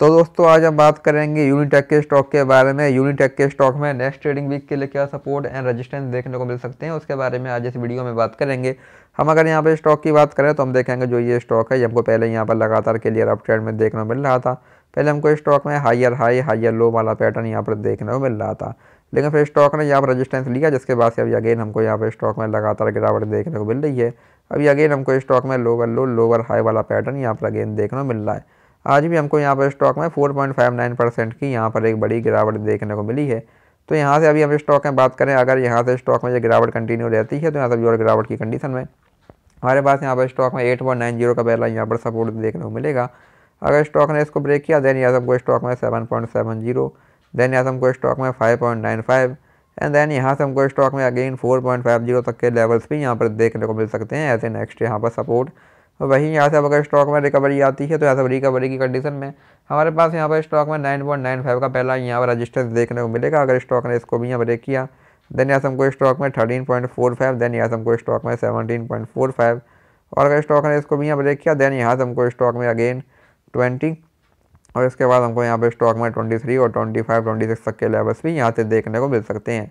तो दोस्तों आज हम बात करेंगे यूनिटेक के स्टॉक के बारे में यूनिटेक के स्टॉक में नेक्स्ट ट्रेडिंग वीक के लिए क्या सपोर्ट एंड रेजिस्टेंस देखने को मिल सकते हैं उसके बारे में आज इस वीडियो में बात करेंगे हम अगर यहाँ पर स्टॉक की बात करें तो हम देखेंगे जो ये स्टॉक है ये हमको पहले यहाँ पर लगातार क्लियर अप ट्रेंड में देखने को मिल रहा था पहले हमको स्टॉक में हायर हाई हायर लो वाला पैटर्न यहाँ पर देखने को मिल रहा था लेकिन फिर स्टॉक ने यहाँ पर रजिस्टेंस लिया जिसके बाद से अभी अगेन हमको यहाँ पर स्टॉक में लगातार गिरावट देखने को मिल रही है अभी अगेन हमको स्टॉक में लोअर लो लोअर हाई वाला पैटर्न यहाँ पर अगेन देखने को मिल रहा है आज भी हमको यहाँ पर स्टॉक में 4.59 परसेंट की यहाँ पर एक बड़ी गिरावट देखने को मिली है तो यहाँ से अभी हम स्टॉक में बात करें अगर यहाँ से स्टॉक में जो गिरावट कंटिन्यू रहती है तो यहाँ से और गिरावट की कंडीशन में हमारे पास यहाँ पर स्टॉक में एट पॉइंट नाइन जीरो का पहला यहाँ पर सपोर्ट देखने को मिलेगा अगर स्टॉक ने इसको ब्रेक किया देन यहाँ से हमको स्टॉक में seven point seven zero then यहाँ से हमको स्टॉक में five point nine five and then यहाँ से हमको स्टॉक में again four point five zero तक के लेवल्स भी यहाँ पर देखने को मिल सकते हैं ऐसे नेक्स्ट यहाँ पर सपोर्ट वहीं यहाँ से अब अगर स्टॉक में रिकवरी आती है तो यहाँ से रिकवरी की कंडीशन में हमारे पास यहाँ पर स्टॉक में नाइन पॉइंट नाइन फाइव का पहला यहाँ पर रजिस्टेंस देखने को मिलेगा अगर स्टॉक ने इसको भी यहाँ ब्रेक किया देन यहाँ से हमको स्टॉक में thirteen point four five then यहाँ से हमको स्टॉक में सेवनटीन पॉइंट फोर फाइव और अगर स्टॉक ने इसको भी यहाँ ब्रेक किया देन यहाँ से हमको स्टॉक में अगेन ट्वेंटी और इसके बाद हमको यहाँ पर स्टॉक में ट्वेंटी थ्री और ट्वेंटी फाइव ट्वेंटी सिक्स तक के लेवल्स भी यहाँ से देखने को मिल सकते हैं